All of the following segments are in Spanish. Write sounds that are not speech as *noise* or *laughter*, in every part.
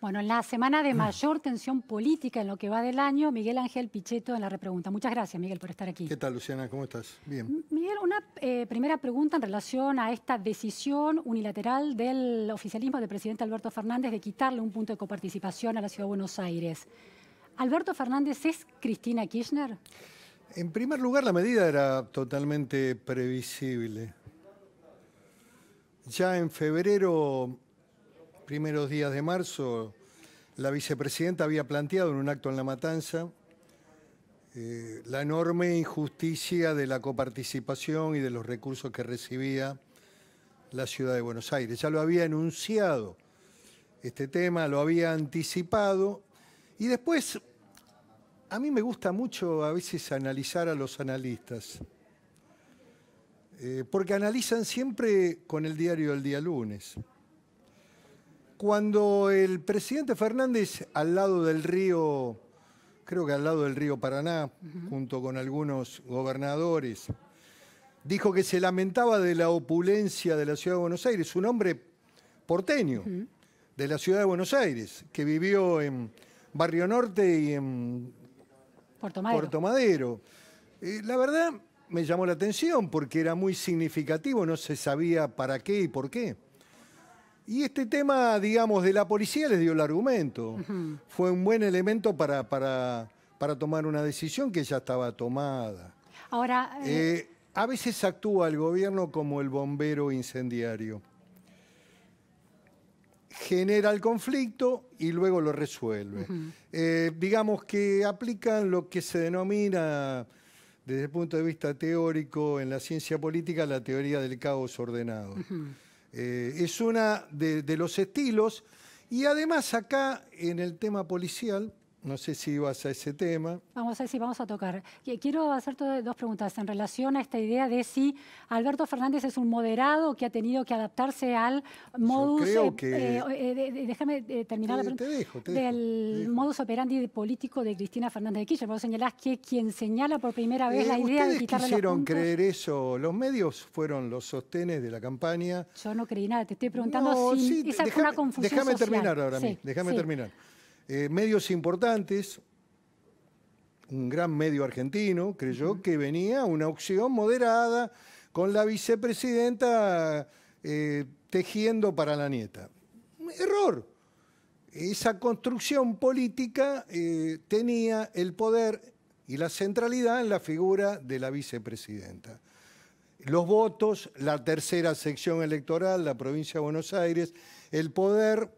Bueno, en la semana de ah. mayor tensión política en lo que va del año, Miguel Ángel Pichetto en la repregunta. Muchas gracias, Miguel, por estar aquí. ¿Qué tal, Luciana? ¿Cómo estás? Bien. Miguel, una eh, primera pregunta en relación a esta decisión unilateral del oficialismo del presidente Alberto Fernández de quitarle un punto de coparticipación a la Ciudad de Buenos Aires. ¿Alberto Fernández es Cristina Kirchner? En primer lugar, la medida era totalmente previsible. Ya en febrero primeros días de marzo, la vicepresidenta había planteado en un acto en La Matanza eh, la enorme injusticia de la coparticipación y de los recursos que recibía la ciudad de Buenos Aires. Ya lo había anunciado este tema, lo había anticipado y después a mí me gusta mucho a veces analizar a los analistas, eh, porque analizan siempre con el diario del día lunes cuando el presidente Fernández, al lado del río, creo que al lado del río Paraná, junto con algunos gobernadores, dijo que se lamentaba de la opulencia de la ciudad de Buenos Aires, un hombre porteño de la ciudad de Buenos Aires, que vivió en Barrio Norte y en Puerto Madero. Eh, la verdad me llamó la atención porque era muy significativo, no se sabía para qué y por qué. Y este tema, digamos, de la policía les dio el argumento. Fue un buen elemento para, para, tomar una decisión que ya estaba tomada. Ahora. Eh, eh, a veces actúa el gobierno como el bombero incendiario. Genera el conflicto y luego lo resuelve. Eh, digamos que aplican lo que se denomina, desde el punto de vista teórico en la ciencia política, la teoría del caos ordenado. Eh, es una de los estilos. Y además acá, en el tema policial, no sé si ibas a ese tema. Vamos a ver si vamos a tocar. Quiero hacer dos preguntas en relación a esta idea de si Alberto Fernández es un moderado que ha tenido que adaptarse al modus. Eh, eh, déjame eh, terminar la pregunta. del modus operandi político de Cristina Fernández de Kirchner. Vos señalás que quien señala por primera vez la idea de quitarle quisieron hicieron creer eso? Los medios fueron los sostenes de la campaña. Yo no creí nada. Te estoy preguntando si esa fue una confusión. Déjame terminar ahora, mismo. Déjame terminar. Eh, medios importantes, un gran medio argentino, creyó que venía una opción moderada con la vicepresidenta eh, tejiendo para la nieta. Error. Esa construcción política eh, tenía el poder y la centralidad en la figura de la vicepresidenta. Los votos, la tercera sección electoral, la provincia de Buenos Aires, el poder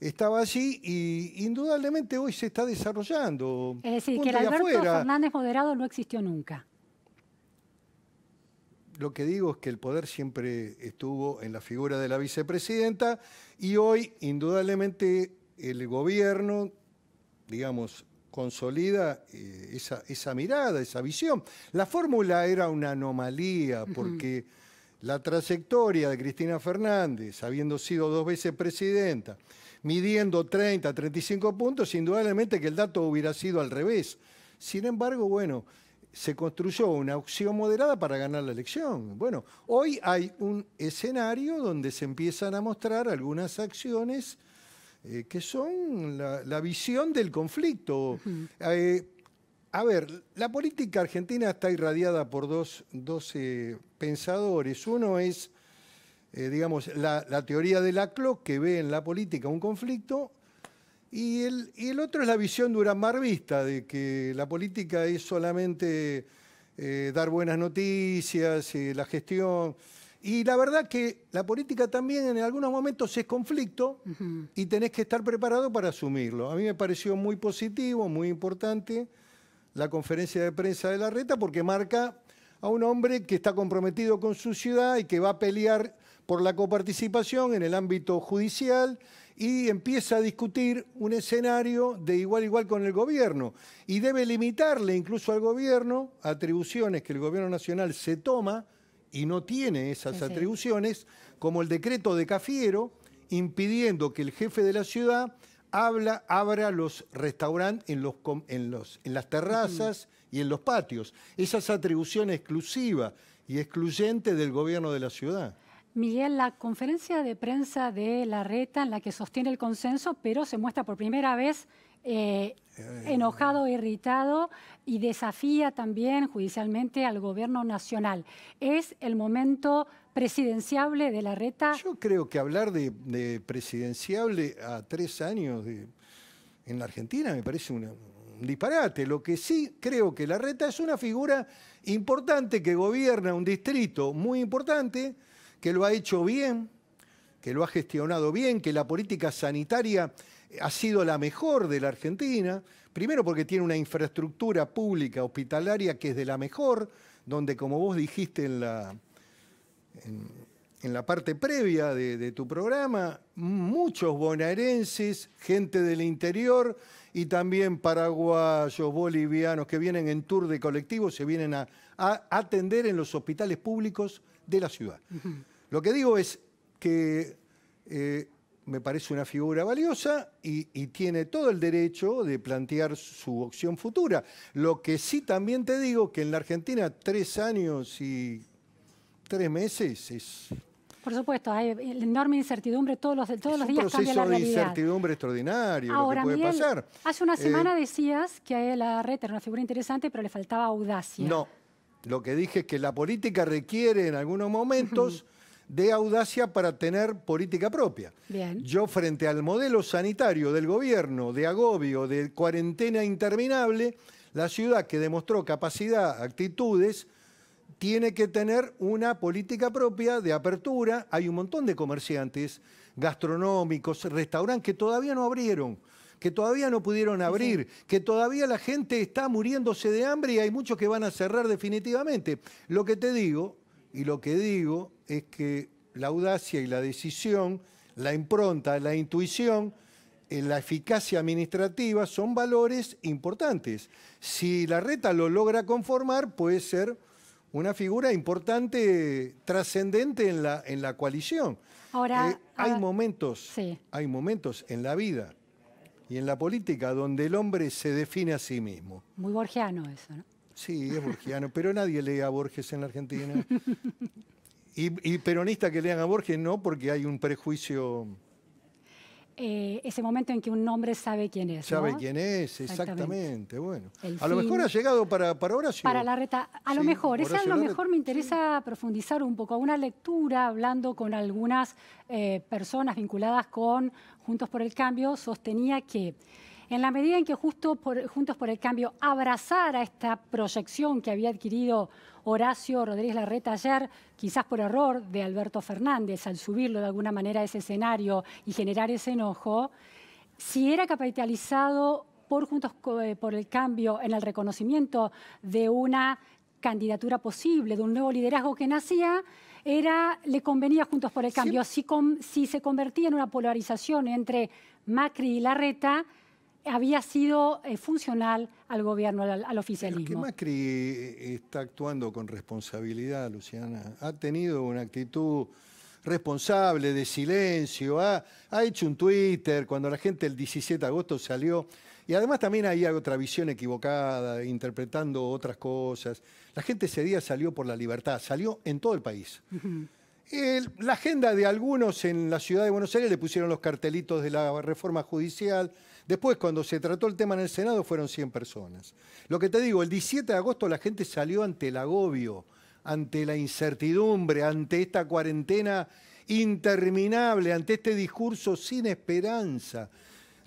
estaba allí y indudablemente hoy se está desarrollando. Es decir, que el Alberto Fernández moderado no existió nunca. Lo que digo es que el poder siempre estuvo en la figura de la vicepresidenta y hoy indudablemente el gobierno, digamos, consolida eh, esa, mirada, esa visión. La fórmula era una anomalía porque... la trayectoria de Cristina Fernández, habiendo sido dos veces presidenta, midiendo 30, 35 puntos, indudablemente que el dato hubiera sido al revés. Sin embargo, bueno, se construyó una opción moderada para ganar la elección. Bueno, hoy hay un escenario donde se empiezan a mostrar algunas acciones eh, que son la, visión del conflicto. Eh, a ver, la política argentina está irradiada por dos, dos pensadores. Uno es eh, digamos, la, teoría de la Laclau, que ve en la política un conflicto, y el, el otro es la visión vista, de que la política es solamente eh, dar buenas noticias, eh, la gestión. Y la verdad que la política también en algunos momentos es conflicto y tenés que estar preparado para asumirlo. A mí me pareció muy positivo, muy importante la conferencia de prensa de la reta porque marca a un hombre que está comprometido con su ciudad y que va a pelear por la coparticipación en el ámbito judicial y empieza a discutir un escenario de igual a igual con el gobierno y debe limitarle incluso al gobierno atribuciones que el gobierno nacional se toma y no tiene esas atribuciones, como el decreto de Cafiero impidiendo que el jefe de la ciudad abra los restaurantes en, las terrazas y en los patios. Esa atribuciones atribución exclusiva y excluyente del gobierno de la ciudad. Miguel, la conferencia de prensa de la reta en la que sostiene el consenso, pero se muestra por primera vez eh, eh, enojado, irritado y desafía también judicialmente al gobierno nacional. ¿Es el momento presidenciable de la reta? Yo creo que hablar de, presidenciable a tres años en la Argentina me parece un disparate. Lo que sí creo que la reta es una figura importante que gobierna un distrito muy importante que lo ha hecho bien, que lo ha gestionado bien, que la política sanitaria ha sido la mejor de la Argentina, primero porque tiene una infraestructura pública hospitalaria que es de la mejor, donde como vos dijiste en la, en, la parte previa de, tu programa, muchos bonaerenses, gente del interior y también paraguayos, bolivianos que vienen en tour de colectivo, se vienen a, atender en los hospitales públicos de la ciudad. Lo que digo es que eh, me parece una figura valiosa y, tiene todo el derecho de plantear su opción futura. Lo que sí también te digo que en la Argentina tres años y tres meses es... Por supuesto, hay enorme incertidumbre, todos los, todos los días cambia la realidad. Es un proceso de incertidumbre extraordinario lo que puede pasar. Hace una eh, semana decías que a la red era una figura interesante, pero le faltaba audacia. No, lo que dije es que la política requiere en algunos momentos de audacia para tener política propia. Yo frente al modelo sanitario del gobierno, de agobio, de cuarentena interminable, la ciudad que demostró capacidad, actitudes, tiene que tener una política propia de apertura. Hay un montón de comerciantes gastronómicos, restaurantes que todavía no abrieron que todavía no pudieron abrir, que todavía la gente está muriéndose de hambre y hay muchos que van a cerrar definitivamente. Lo que te digo y lo que digo es que la audacia y la decisión, la impronta, la intuición, eh, la eficacia administrativa son valores importantes. Si la reta lo logra conformar, puede ser una figura importante, trascendente en la, en la coalición. Ahora, eh, hay, momentos, hay momentos en la vida y en la política donde el hombre se define a sí mismo. Muy borgiano eso, ¿no? Sí, es borgiano, pero nadie lee a Borges en la Argentina. Y, peronistas que lean a Borges no, porque hay un prejuicio... Eh, ese momento en que un hombre sabe quién es. Sabe quién es, exactamente. Bueno, a lo mejor ha llegado para, para Horacio. Para la reta, a lo mejor. Esa a lo mejor me interesa profundizar un poco. Una lectura hablando con algunas eh, personas vinculadas con Juntos por el Cambio sostenía que en la medida en que justo Juntos por el Cambio abrazara esta proyección que había adquirido Horacio Rodríguez Larreta ayer, quizás por error de Alberto Fernández, al subirlo de alguna manera a ese escenario y generar ese enojo, si era capitalizado por Juntos eh, por el Cambio en el reconocimiento de una candidatura posible, de un nuevo liderazgo que nacía, era, le convenía Juntos por el Cambio. si se convertía en una polarización entre Macri y Larreta, había sido eh, funcional al gobierno, al, oficialismo. Pero que Macri eh, eh, está actuando con responsabilidad, Luciana. Ha tenido una actitud responsable de silencio, ha, hecho un Twitter cuando la gente el 17 de agosto salió. Y además también hay otra visión equivocada, interpretando otras cosas. La gente ese día salió por la libertad, salió en todo el país. la agenda de algunos en la ciudad de Buenos Aires le pusieron los cartelitos de la reforma judicial. Después, cuando se trató el tema en el Senado, fueron 100 personas. Lo que te digo, el 17 de agosto la gente salió ante el agobio, ante la incertidumbre, ante esta cuarentena interminable, ante este discurso sin esperanza.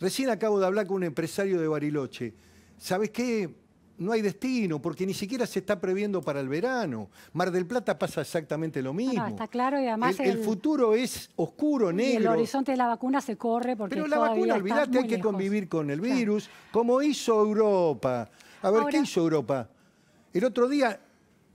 Recién acabo de hablar con un empresario de Bariloche. ¿Sabes qué? no hay destino, porque ni siquiera se está previendo para el verano. Mar del Plata pasa exactamente lo mismo. está claro y además... El, futuro es oscuro, negro. el horizonte de la vacuna se corre porque Pero la vacuna, olvídate, hay que convivir con el virus, como hizo Europa. A ver, ¿qué hizo Europa? El otro día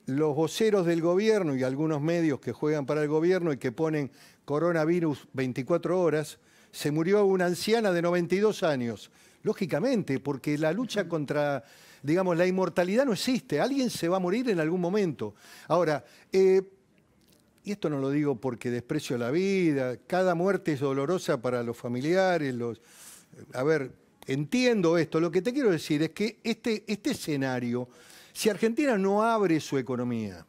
los voceros del gobierno y algunos medios que juegan para el gobierno y que ponen coronavirus 24 horas, se murió una anciana de 92 años. Lógicamente, porque la lucha contra Digamos, la inmortalidad no existe, alguien se va a morir en algún momento. Ahora, eh, y esto no lo digo porque desprecio la vida, cada muerte es dolorosa para los familiares, los... A ver, entiendo esto, lo que te quiero decir es que este, este escenario, si Argentina no abre su economía,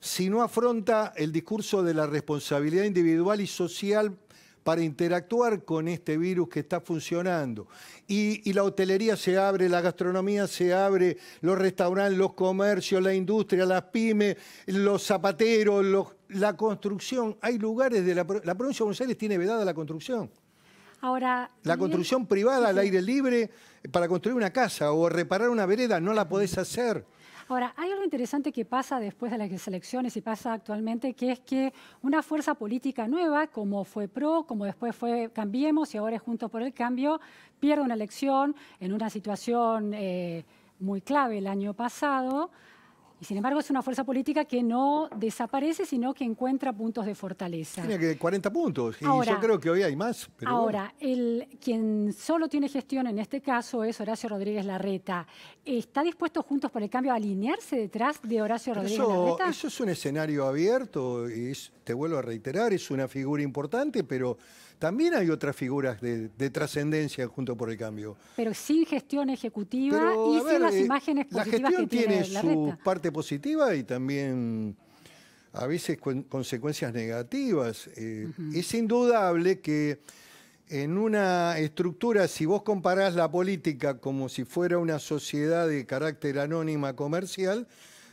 si no afronta el discurso de la responsabilidad individual y social para interactuar con este virus que está funcionando. Y, la hotelería se abre, la gastronomía se abre, los restaurantes, los comercios, la industria, las pymes, los zapateros, la construcción. Hay lugares de la, la provincia de Buenos Aires tiene vedada la construcción. Ahora, la construcción privada al aire libre para construir una casa o reparar una vereda no la podés hacer. Ahora, hay algo interesante que pasa después de las elecciones y pasa actualmente, que es que una fuerza política nueva, como fue PRO, como después fue Cambiemos y ahora es Juntos por el Cambio, pierde una elección en una situación eh, muy clave el año pasado y sin embargo es una fuerza política que no desaparece, sino que encuentra puntos de fortaleza. Tiene que 40 puntos, y yo creo que hoy hay más. ahora, el, quien solo tiene gestión en este caso es Horacio Rodríguez Larreta. ¿Está dispuesto Juntos por el Cambio a alinearse detrás de Horacio Rodríguez Larreta? Eso es un escenario abierto, y te vuelvo a reiterar, es una figura importante, pero también hay otras figuras de, trascendencia junto por el cambio. Pero sin gestión ejecutiva y sin las eh, imágenes positivas. La gestión que tiene, su parte positiva y también a veces consecuencias negativas. Eh, es indudable que en una estructura, si vos comparás la política como si fuera una sociedad de carácter anónima comercial,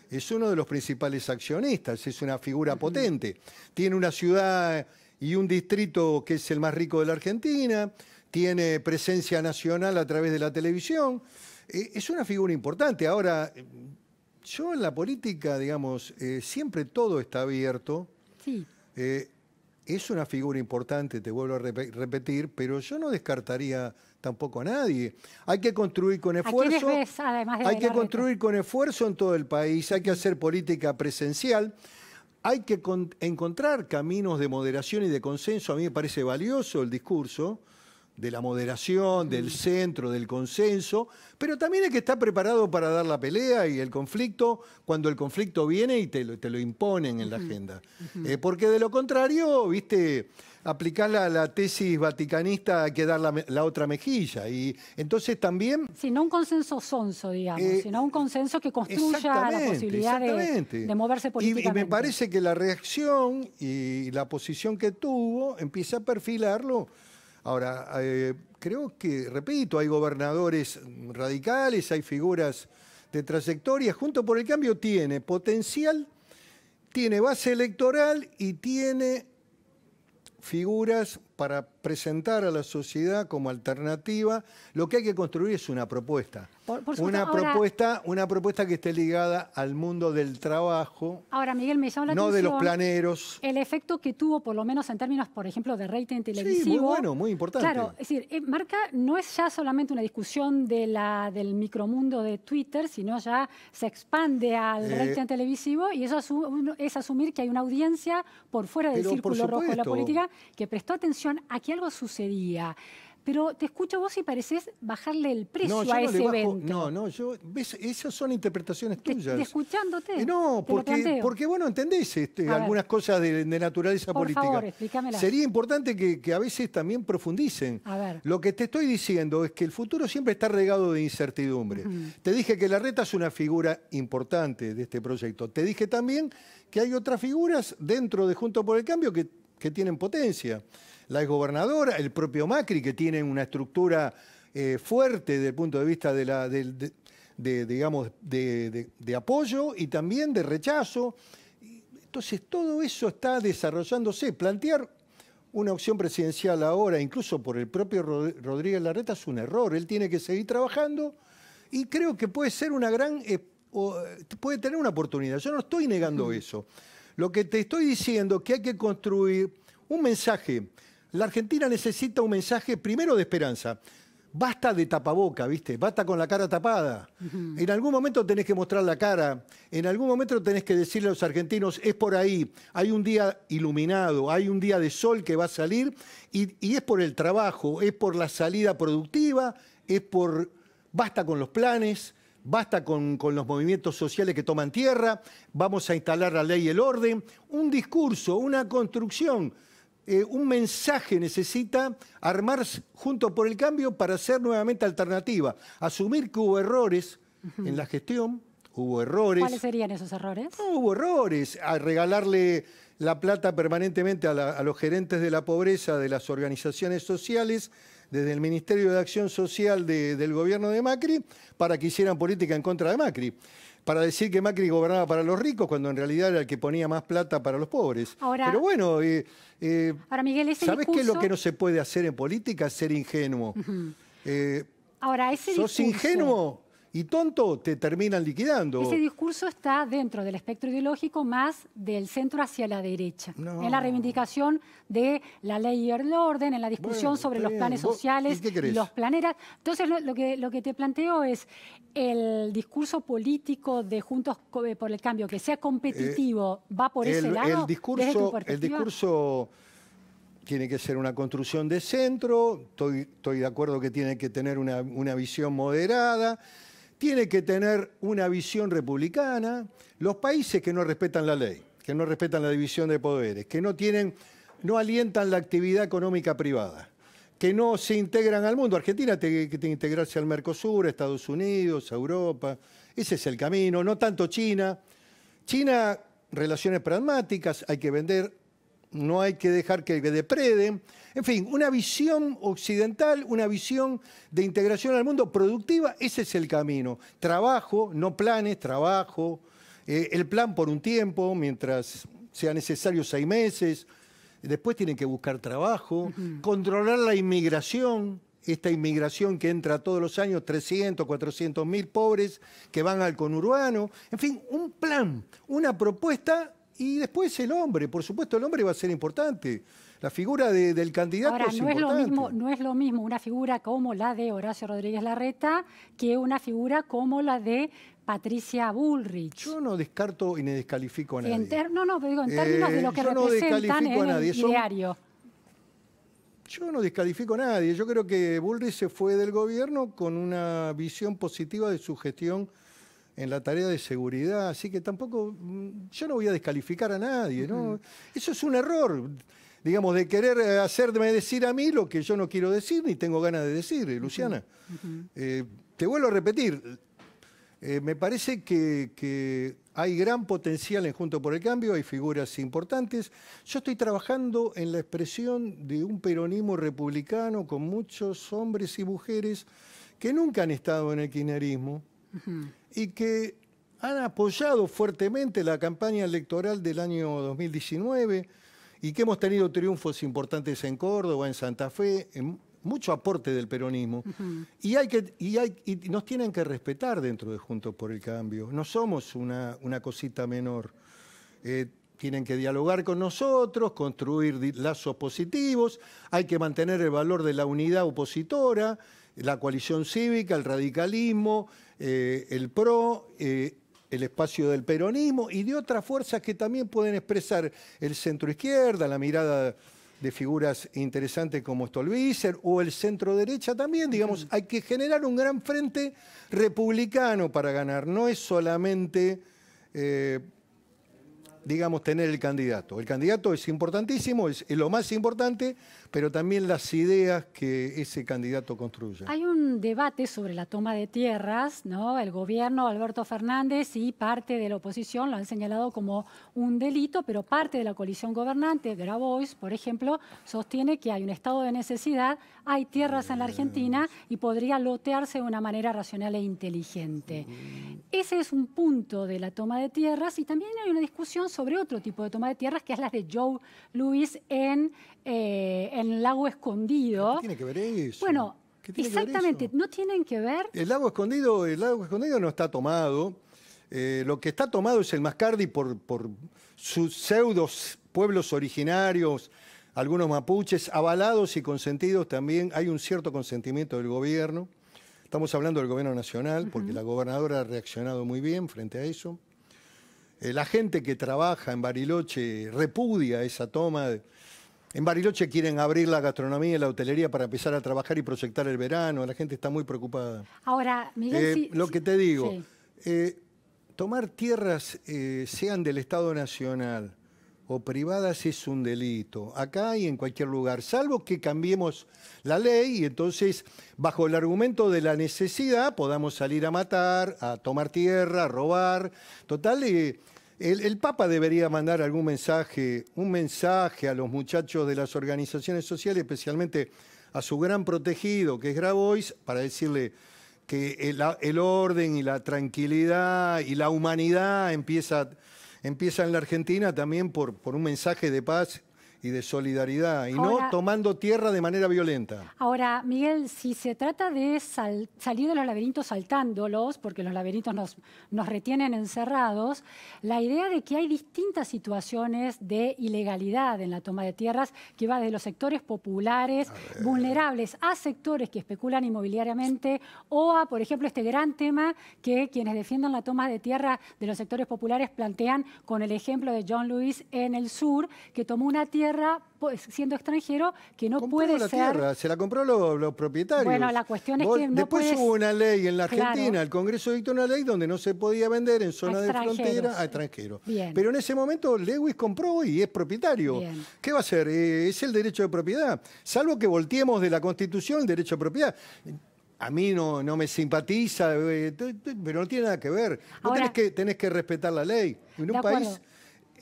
es uno de los principales accionistas, es una figura potente. Tiene una ciudad y un distrito que es el más rico de la Argentina, tiene presencia nacional a través de la televisión. Eh, es una figura importante. Ahora, eh, yo en la política, digamos, eh, siempre todo está abierto. es una figura importante, te vuelvo a repetir, pero yo no descartaría tampoco a nadie. Hay que construir con esfuerzo. además hay que construir con esfuerzo en todo el país, hay que hacer política presencial hay que encontrar caminos de moderación y de consenso. A mí me parece valioso el discurso de la moderación, del centro, del consenso, pero también hay que está preparado para dar la pelea y el conflicto cuando el conflicto viene y te lo, te lo imponen en la agenda. Eh, porque de lo contrario, viste, aplicar la, la tesis vaticanista hay que dar la, otra mejilla. Y entonces también... Si no un consenso sonso, digamos, eh, sino un consenso que construya la posibilidad de, de, moverse políticamente. Y, y, me parece que la reacción y la posición que tuvo empieza a perfilarlo Ahora, eh, creo que, repito, hay gobernadores radicales, hay figuras de trayectoria. Junto por el Cambio tiene potencial, tiene base electoral y tiene figuras para presentar a la sociedad como alternativa. Lo que hay que construir es una propuesta una, propuesta, una propuesta que esté ligada al mundo del trabajo. Ahora, Miguel, me llama la no de los planeros. El efecto que tuvo, por lo menos en términos, por ejemplo, de rating televisivo. Sí, muy bueno, muy importante. Claro, es decir, eh, marca no es ya solamente una discusión de la, del micromundo de Twitter, sino ya se expande al eh, rating televisivo y eso es asumir que hay una audiencia por fuera del círculo rojo de la política que prestó atención a que algo sucedía. Pero te escucho vos y pareces bajarle el precio a ese evento. No, no, yo, ves, esas son interpretaciones tuyas. escuchándote. Eh, no, porque, porque bueno, entendés este, algunas cosas de, naturaleza naturaleza Por política. Favor, explícamela. Sería importante que, a veces también profundicen. A ver. Lo que te estoy diciendo es que el futuro siempre está regado de incertidumbre. Te dije que la reta es una figura importante de este proyecto. Te dije también que hay otras figuras dentro de Junto por el Cambio que, que tienen potencia la gobernadora, el propio Macri, que tiene una estructura eh, fuerte desde el punto de vista de digamos, de apoyo y también de rechazo. Entonces, todo eso está desarrollándose. Plantear una opción presidencial ahora, incluso por el propio Rodríguez Larreta, es un error. Él tiene que seguir trabajando y creo que puede ser una gran, eh, eh, puede tener una oportunidad. Yo no estoy negando eso. Lo que te estoy diciendo es que hay que construir un mensaje la Argentina necesita un mensaje primero de esperanza. Basta de tapaboca, ¿viste? Basta con la cara tapada. En algún momento tenés que mostrar la cara, en algún momento tenés que decirle a los argentinos, es por ahí, hay un día iluminado, hay un día de sol que va a salir, y, es por el trabajo, es por la salida productiva, es por, basta con los planes, basta con, con, los movimientos sociales que toman tierra, vamos a instalar la ley y el orden, un discurso, una construcción eh, un mensaje necesita armarse junto por el cambio para ser nuevamente alternativa. Asumir que hubo errores en la gestión, hubo errores. ¿Cuáles serían esos errores? Ah, hubo errores. A regalarle la plata permanentemente a, los gerentes de la pobreza de las organizaciones sociales, desde el Ministerio de Acción Social del gobierno de Macri, para que hicieran política en contra de Macri para decir que Macri gobernaba para los ricos cuando en realidad era el que ponía más plata para los pobres. Ahora, Pero bueno, eh, ahora Miguel, ¿sabes qué es lo que no se puede hacer en política? Ser ingenuo. Eh, ahora, ese ¿Sos ingenuo? y tonto, te terminan liquidando. Ese discurso está dentro del espectro ideológico más del centro hacia la derecha. En la reivindicación de la ley y el orden, en la discusión sobre los planes sociales, ¿Y los planeras. Entonces, lo, que, lo que te planteo es el discurso político de Juntos eh, por el Cambio, que sea competitivo, eh, va por ese lado. El discurso, el discurso tiene que ser una construcción de centro, estoy, de acuerdo que tiene que tener una, una visión moderada tiene que tener una visión republicana. Los países que no respetan la ley, que no respetan la división de poderes, que no tienen, no alientan la actividad económica privada, que no se integran al mundo. Argentina tiene que integrarse al Mercosur, a Estados Unidos, a Europa. Ese es el camino, no tanto China. China, relaciones pragmáticas, hay que vender no hay que dejar que depreden. En fin, una visión occidental, una visión de integración al mundo productiva, ese es el camino. Trabajo, no planes, trabajo. Eh, el plan por un tiempo, mientras sea necesario seis meses. Después tienen que buscar trabajo, controlar la inmigración, esta inmigración que entra todos los años, 300, 400 mil pobres que van al conurbano. En fin, un plan, una propuesta y después el hombre, por supuesto, el hombre va a ser importante. La figura del candidato Ahora, no Es lo mismo, no es lo mismo una figura como la de Horacio Rodríguez Larreta que una figura como la de Patricia Bullrich. Yo no descarto y ni descalifico a nadie. no, no, digo, en términos de lo que eh, yo representan en el diario. Yo no descalifico a nadie. Yo creo que Bullrich se fue del gobierno con una visión positiva de su gestión en la tarea de seguridad, así que tampoco mm, yo no voy a descalificar a nadie, ¿no? Eso es un error, digamos, de querer eh, hacerme decir a mí lo que yo no quiero decir ni tengo ganas de decir, eh, Luciana. Eh, te vuelvo a repetir, me parece que, hay gran potencial en Junto por el Cambio, hay figuras importantes. Yo estoy trabajando en la expresión de un peronismo republicano con muchos hombres y mujeres que nunca han estado en el kirchnerismo y que han apoyado fuertemente la campaña electoral del año 2019 y que hemos tenido triunfos importantes en Córdoba, en Santa Fe, en mucho aporte del peronismo. y, hay que, y, hay, nos tienen que respetar dentro de Juntos por el Cambio. No somos una, una cosita menor. Eh, tienen que dialogar con nosotros, construir lazos positivos, hay que mantener el valor de la unidad opositora, la coalición cívica, el radicalismo, eh, el PRO, eh, el espacio del peronismo y de otras fuerzas que también pueden expresar el centro izquierda, la mirada de figuras interesantes como Stolbizer o el centro derecha también, digamos, hay que generar un gran frente republicano para ganar, no es solamente eh, digamos, tener el candidato. El candidato es importantísimo, es, lo más importante, pero también las ideas que ese candidato construye. Hay un debate sobre la toma de tierras, ¿no? El gobierno, Alberto Fernández y parte de la oposición lo han señalado como un delito, pero parte de la coalición gobernante, Grabois, por ejemplo, sostiene que hay un estado de necesidad, hay tierras en la Argentina y podría lotearse de una manera racional e inteligente. Mm. Ese es un punto de la toma de tierras y también hay una discusión sobre sobre otro tipo de toma de tierras, que es las de Joe Lewis en, el eh, Lago Escondido. ¿Qué tiene que ver eso? Bueno, exactamente, no tienen que ver. El lago escondido, el lago escondido no está tomado. Eh, lo que está tomado es el Mascardi por, por sus pseudos pueblos originarios, algunos mapuches, avalados y consentidos también. Hay un cierto consentimiento del gobierno. Estamos hablando del gobierno nacional, porque la gobernadora ha reaccionado muy bien frente a eso. Eh, la gente que trabaja en Bariloche repudia esa toma. En Bariloche quieren abrir la gastronomía y la hotelería para empezar a trabajar y proyectar el verano. La gente está muy preocupada. Ahora, Miguel... Eh, lo que te digo, eh, tomar tierras, sean del Estado Nacional o privadas, es un delito. Acá y en cualquier lugar, salvo que cambiemos la ley y entonces, bajo el argumento de la necesidad, podamos salir a matar, a tomar tierra, a robar. Total el, Papa debería mandar algún mensaje, un mensaje a los muchachos de las organizaciones sociales, especialmente a su gran protegido, que es Grabois, para decirle que el, orden y la tranquilidad y la humanidad empieza, en la Argentina también por un mensaje de paz y de solidaridad y no tomando tierra de manera violenta. Ahora, Miguel, si se trata de salir de los laberintos saltándolos, porque los laberintos nos, nos retienen encerrados, la idea de que hay distintas situaciones de ilegalidad en la toma de tierras que va desde los sectores populares vulnerables a sectores que especulan inmobiliariamente o a, por ejemplo, este gran tema que quienes defienden la toma de tierra de los sectores populares plantean con el ejemplo de John Lewis en el sur, que tomó una tierra pues, siendo extranjero, que no compró puede la ser... tierra, se la compró los, propietarios. Bueno, la cuestión es que no Después hubo una ley en la Argentina, el Congreso dictó una ley donde no se podía vender en zona de frontera a extranjeros. Pero en ese momento Lewis compró y es propietario. ¿Qué va a hacer? Eh, es el derecho de propiedad. Salvo que volteemos de la Constitución el derecho de propiedad a mí no, no me simpatiza, eh, pero no tiene nada que ver. Ahora, tenés que, tenés que respetar la ley. En un país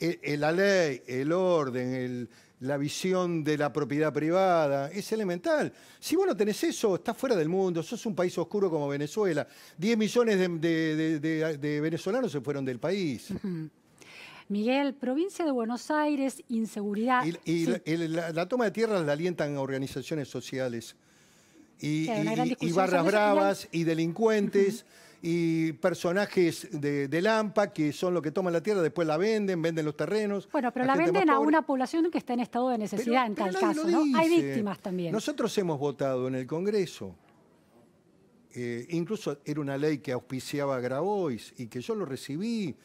eh, eh, la ley, el orden, la visión de la propiedad privada, es elemental. Si vos no tenés eso, estás fuera del mundo, sos un país oscuro como Venezuela. Diez millones de, venezolanos se fueron del país. Miguel, provincia de Buenos Aires, inseguridad. Y, la, toma de tierras la alientan organizaciones sociales. Y, barras bravas, y delincuentes y personajes de, del AMPA que son los que toman la tierra, después la venden, venden los terrenos. Bueno, pero la, venden a una población que está en estado de necesidad en tal caso, Hay víctimas también. Nosotros hemos votado en el Congreso. Eh, incluso era una ley que auspiciaba a Grabois y que yo lo recibí.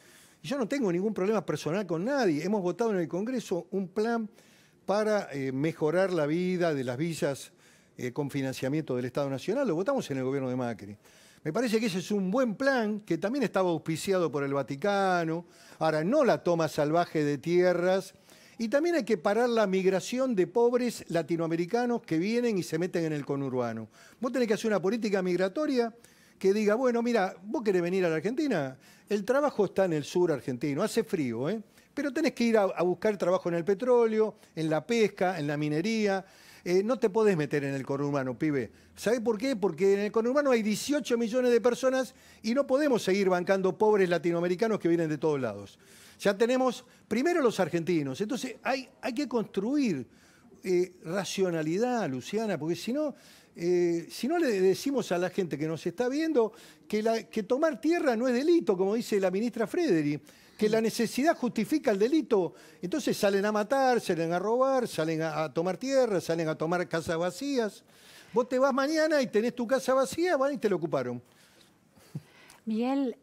Yo no tengo ningún problema personal con nadie. Hemos votado en el Congreso un plan para eh, mejorar la vida de las villas eh, con financiamiento del Estado Nacional. Lo votamos en el gobierno de Macri. Me parece que ese es un buen plan que también estaba auspiciado por el Vaticano. Ahora, no la toma salvaje de tierras. Y también hay que parar la migración de pobres latinoamericanos que vienen y se meten en el conurbano. Vos tenés que hacer una política migratoria que diga, bueno, mira, vos querés venir a la Argentina, el trabajo está en el sur argentino, hace frío, ¿eh? pero tenés que ir a buscar trabajo en el petróleo, en la pesca, en la minería, eh, no te podés meter en el conurbano, pibe. ¿Sabés por qué? Porque en el conurbano hay 18 millones de personas y no podemos seguir bancando pobres latinoamericanos que vienen de todos lados. Ya tenemos primero los argentinos. Entonces hay, hay que construir eh, racionalidad, Luciana, porque si no, eh, si no le decimos a la gente que nos está viendo que, que tomar tierra no es delito, como dice la ministra Frederi que la necesidad justifica el delito. Entonces salen a matar, salen a robar, salen a, tomar tierra, salen a tomar casas vacías. Vos te vas mañana y tenés tu casa vacía, van y te la ocuparon. Miguel,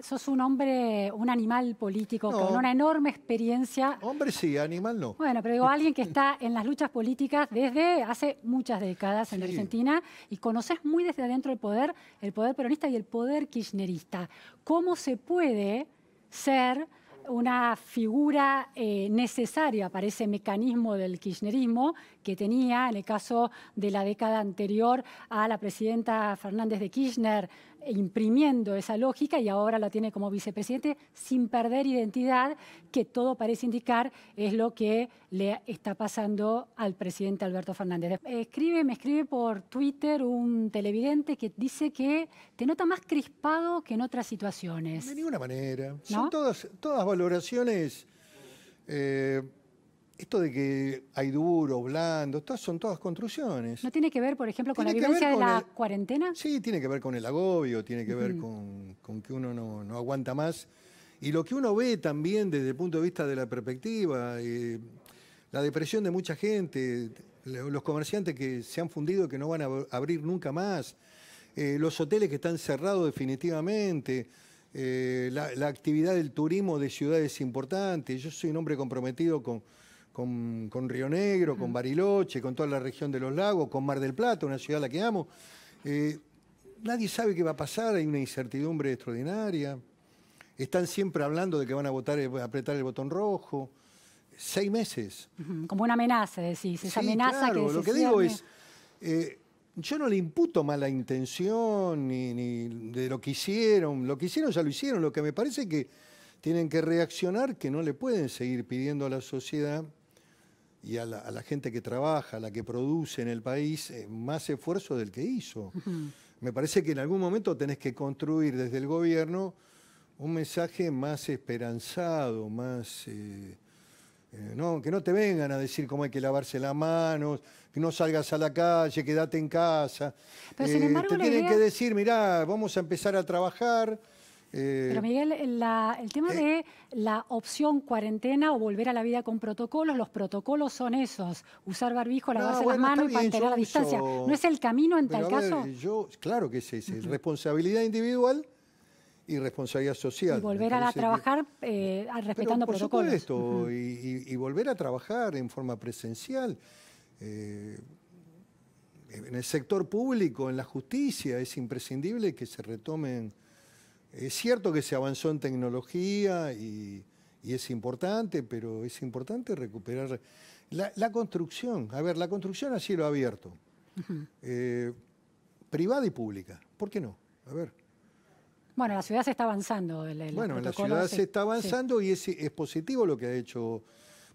sos un hombre, un animal político con una enorme experiencia. Hombre sí, animal no. Bueno, pero digo, alguien que está en las luchas políticas desde hace muchas décadas en Argentina y conoces muy desde adentro el poder, el poder peronista y el poder kirchnerista. ¿Cómo se puede ser una figura eh, necesaria para ese mecanismo del kirchnerismo que tenía en el caso de la década anterior a la presidenta Fernández de Kirchner eh, imprimiendo esa lógica y ahora la tiene como vicepresidente sin perder identidad, que todo parece indicar es lo que le está pasando al presidente Alberto Fernández. Eh, escribe, me escribe por Twitter un televidente que dice que te nota más crispado que en otras situaciones. De ninguna manera. Son todas, valoraciones. Eh, esto de que hay duro, blando, son todas construcciones. ¿No tiene que ver, por ejemplo, con la vivencia de la cuarentena? Sí, tiene que ver con el agobio, tiene que ver con, que uno no, aguanta más. Y lo que uno ve también desde el punto de vista de la perspectiva, eh, la depresión de mucha gente, los comerciantes que se han fundido que no van a abrir nunca más, eh, los hoteles que están cerrados definitivamente. Eh, la actividad del turismo de ciudades importantes. Yo soy un hombre comprometido con, con, Río Negro, con mm. Bariloche, con toda la región de los lagos, con Mar del Plata, una ciudad a la que amo. Eh, nadie sabe qué va a pasar, hay una incertidumbre extraordinaria. Están siempre hablando de que van a votar, eh, apretar el botón rojo. Seis meses. Como una amenaza, decís, esa amenaza que Lo que digo es, eh, yo no le imputo mala intención ni, ni, de lo que hicieron. Lo que hicieron ya lo hicieron. Lo que me parece que tienen que reaccionar, que no le pueden seguir pidiendo a la sociedad y a la, gente que trabaja, a la que produce en el país, eh, más esfuerzo del que hizo. Me parece que en algún momento tenés que construir desde el gobierno un mensaje más esperanzado, más... Eh, eh, que no te vengan a decir cómo hay que lavarse las manos, que no salgas a la calle, quédate en casa. Pero te tienen que decir, mirá, vamos a empezar a trabajar, eh, Pero Miguel, el tema eh, de la opción cuarentena o volver a la vida con protocolos, los protocolos son esos, usar barbijo, lavarse las manos y mantener la distancia. ¿No es el camino en tal caso? Yo, claro que es responsabilidad individual y responsabilidad social. Y volver a trabajar eh, respetando protocolos. Supuesto, y, volver a trabajar en forma presencial. en el sector público, en la justicia, es imprescindible que se retomen es cierto que se avanzó en tecnología y, es importante, pero es importante recuperar la, construcción. A ver, la construcción a cielo abierto, eh, privada y pública. ¿Por qué no? A ver. Bueno, la ciudad se está avanzando. bueno, la ciudad se está avanzando y es positivo lo que ha hecho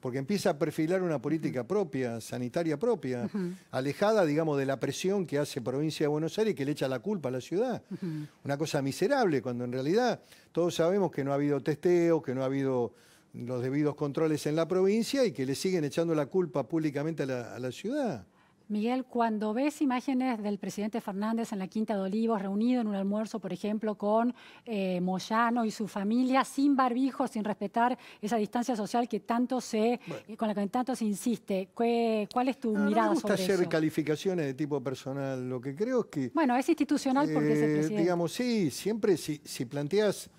porque empieza a perfilar una política propia, sanitaria propia, alejada, digamos, de la presión que hace provincia de Buenos Aires y que le echa la culpa a la ciudad. Una cosa miserable, cuando en realidad todos sabemos que no ha habido testeo, que no ha habido los debidos controles en la provincia y que le siguen echando la culpa públicamente a la, a la ciudad. Miguel, cuando ves imágenes del presidente Fernández en la Quinta de Olivos, reunido en un almuerzo, por ejemplo, con eh, Moyano y su familia, sin barbijo, sin respetar esa distancia social que tanto se, con la que tanto se insiste, ¿cuál es tu mirada no me gusta hacer calificaciones de tipo personal. Lo que creo es que... Bueno, es institucional porque es el eh, presidente. Digamos, sí, siempre si, si planteas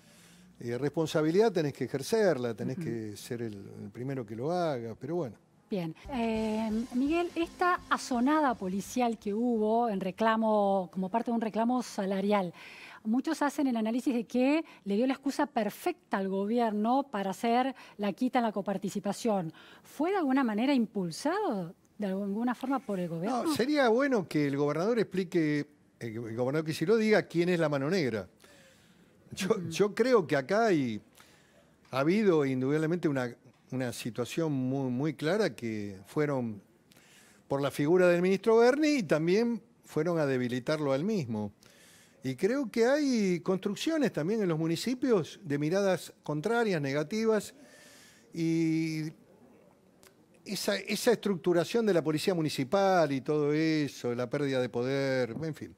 eh, responsabilidad tenés que ejercerla, tenés que ser el primero que lo haga, pero bueno. Bien. Eh, Miguel, esta azonada policial que hubo en reclamo, como parte de un reclamo salarial, muchos hacen el análisis de que le dio la excusa perfecta al gobierno para hacer la quita en la coparticipación. ¿Fue de alguna manera impulsado de alguna forma por el gobierno? sería bueno que el gobernador explique, eh, el gobernador que si lo diga quién es la mano negra. Yo, creo que acá hay, ha habido indudablemente una, una situación muy, muy clara que fueron por la figura del ministro Berni y también fueron a debilitarlo al mismo. Y creo que hay construcciones también en los municipios de miradas contrarias, negativas, y esa, esa estructuración de la policía municipal y todo eso, la pérdida de poder, en fin.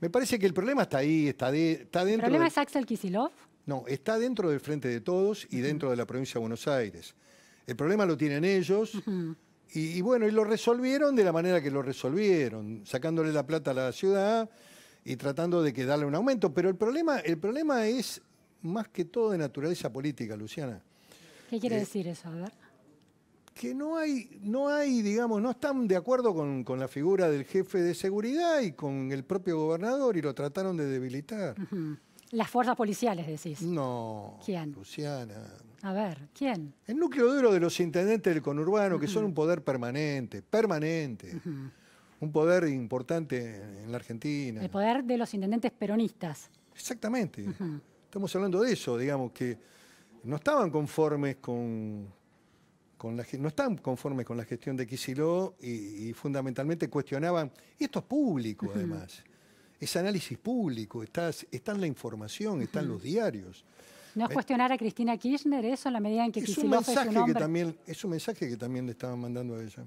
Me parece que el problema está ahí, está, está dentro... ¿El problema es Axel Kisilov? No, está dentro del Frente de Todos y dentro de la provincia de Buenos Aires. El problema lo tienen ellos. y, bueno, y lo resolvieron de la manera que lo resolvieron, sacándole la plata a la ciudad y tratando de que darle un aumento. Pero el problema, el problema es más que todo de naturaleza política, Luciana. ¿Qué quiere eh, decir eso? A ver. Que no hay, no hay, digamos, no están de acuerdo con, la figura del jefe de seguridad y con el propio gobernador y lo trataron de debilitar. Las fuerzas policiales, decís. No. Luciana. A ver, ¿quién? El núcleo duro de los intendentes del conurbano, que son un poder permanente, permanente. Un poder importante en la Argentina. El poder de los intendentes peronistas. Exactamente. Estamos hablando de eso, digamos, que no estaban conformes con, con la, no están con la gestión de Quisiló y, fundamentalmente cuestionaban, y esto es público además, es análisis público, está, está en la información, están los diarios. No es eh, cuestionar a Cristina Kirchner eso en la medida en que es un es un Es un mensaje que también le estaban mandando a ella.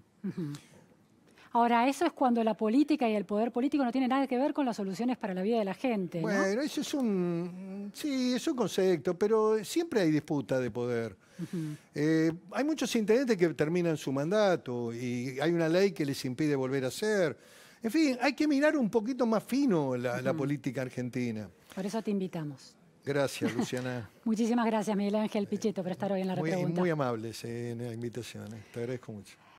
Ahora, eso es cuando la política y el poder político no tienen nada que ver con las soluciones para la vida de la gente. Bueno, eso es un. Sí, es un concepto, pero siempre hay disputa de poder. Eh, hay muchos intendentes que terminan su mandato y hay una ley que les impide volver a ser. En fin, hay que mirar un poquito más fino la política argentina. Por eso te invitamos. Gracias, Luciana. *laughs* Muchísimas gracias, Miguel Ángel pichito por estar hoy en la muy, Muy amables eh, en la invitación, eh. te agradezco mucho.